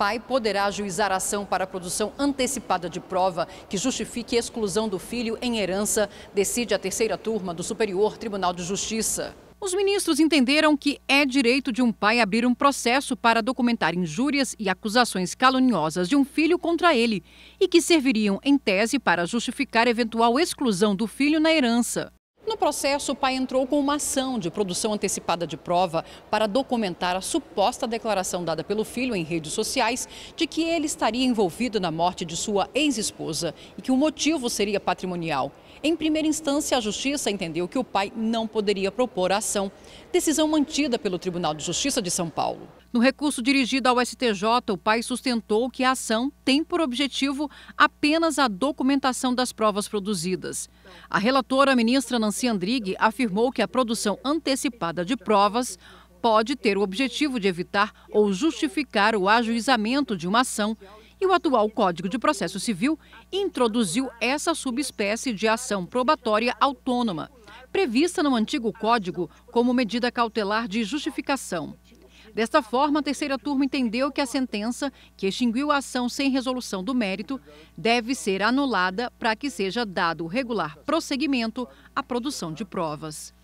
pai poderá ajuizar ação para produção antecipada de prova que justifique exclusão do filho em herança, decide a terceira turma do Superior Tribunal de Justiça. Os ministros entenderam que é direito de um pai abrir um processo para documentar injúrias e acusações caluniosas de um filho contra ele e que serviriam, em tese, para justificar eventual exclusão do filho na herança processo, o pai entrou com uma ação de produção antecipada de prova para documentar a suposta declaração dada pelo filho em redes sociais de que ele estaria envolvido na morte de sua ex-esposa e que o motivo seria patrimonial. Em primeira instância, a Justiça entendeu que o pai não poderia propor a ação, decisão mantida pelo Tribunal de Justiça de São Paulo. No recurso dirigido ao STJ, o pai sustentou que a ação tem por objetivo apenas a documentação das provas produzidas. A relatora, a ministra Nancy Andrighi, afirmou que a produção antecipada de provas pode ter o objetivo de evitar ou justificar o ajuizamento de uma ação e o atual Código de Processo Civil introduziu essa subespécie de ação probatória autônoma, prevista no antigo Código como medida cautelar de justificação. Desta forma, a terceira turma entendeu que a sentença, que extinguiu a ação sem resolução do mérito, deve ser anulada para que seja dado regular prosseguimento à produção de provas.